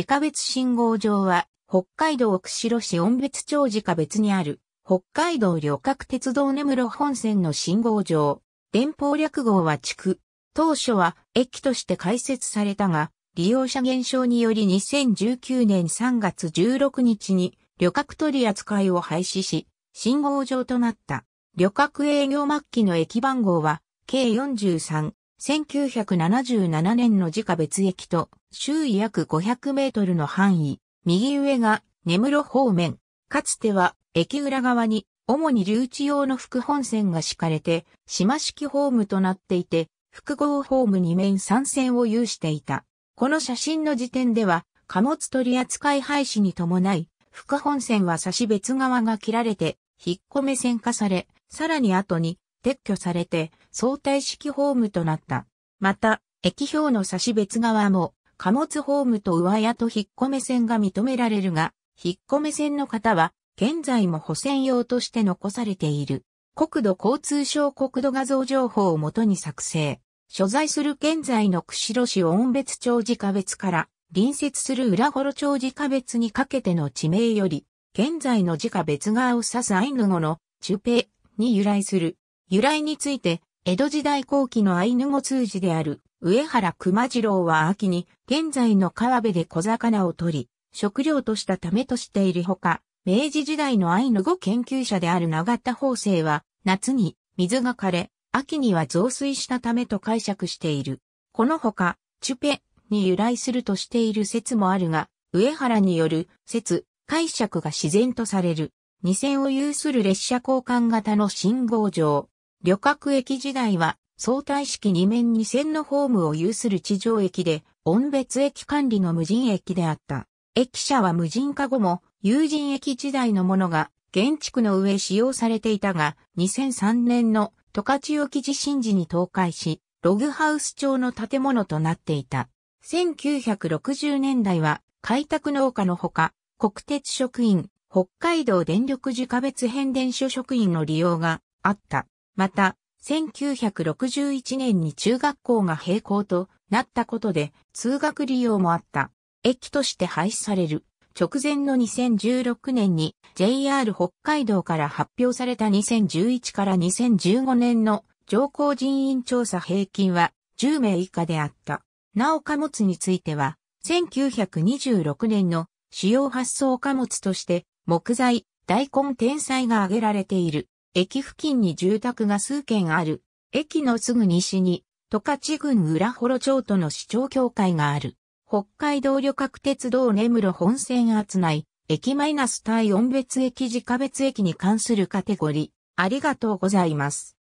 自家別信号場は、北海道釧路市温別町自家別にある、北海道旅客鉄道根室本線の信号場。電報略号は地区。当初は駅として開設されたが、利用者減少により2019年3月16日に旅客取り扱いを廃止し、信号場となった。旅客営業末期の駅番号は、計43。1977年の自家別駅と周囲約500メートルの範囲、右上が根室方面、かつては駅裏側に主に留置用の副本線が敷かれて、島式ホームとなっていて、複合ホーム2面3線を有していた。この写真の時点では、貨物取扱い廃止に伴い、副本線は差し別側が切られて、引っ込め線化され、さらに後に撤去されて相対式ホームとなった。また、駅標の差し別側も貨物ホームと上屋と引っ込め線が認められるが、引っ込め線の方は現在も補線用として残されている。国土交通省国土画像情報をもとに作成。所在する現在の釧路市温別町自下別から隣接する裏幌町自下別にかけての地名より、現在の自下別側を指すアイヌ語の中平に由来する由来について、江戸時代後期のアイヌ語通じである上原熊次郎は秋に現在の川辺で小魚を取り、食料としたためとしているほか、明治時代のアイヌ語研究者である永田法生は、夏に水が枯れ、秋には増水したためと解釈している。このほか、チュペに由来するとしている説もあるが、上原による説、解釈が自然とされる。二線を有する列車交換型の信号場。旅客駅時代は相対式2面2線のホームを有する地上駅で、音別駅管理の無人駅であった。駅舎は無人化後も、有人駅時代のものが、建築の上使用されていたが、2003年の十勝沖地震時に倒壊し、ログハウス調の建物となっていた。1960年代は、開拓農家のほか、国鉄職員、北海道電力自家別変電所職員の利用があった。また、1961年に中学校が閉校となったことで通学利用もあった。駅として廃止される。直前の2016年に JR 北海道から発表された2011から2015年の乗降人員調査平均は10名以下であった。なお貨物については1926年の主要発送貨物として木材、大根天菜が挙げられている。駅付近に住宅が数軒ある。駅のすぐ西に、十勝郡浦幌町との市長協会がある。北海道旅客鉄道根室本線厚内、駅マイナス対音別駅自家別駅に関するカテゴリー。ありがとうございます。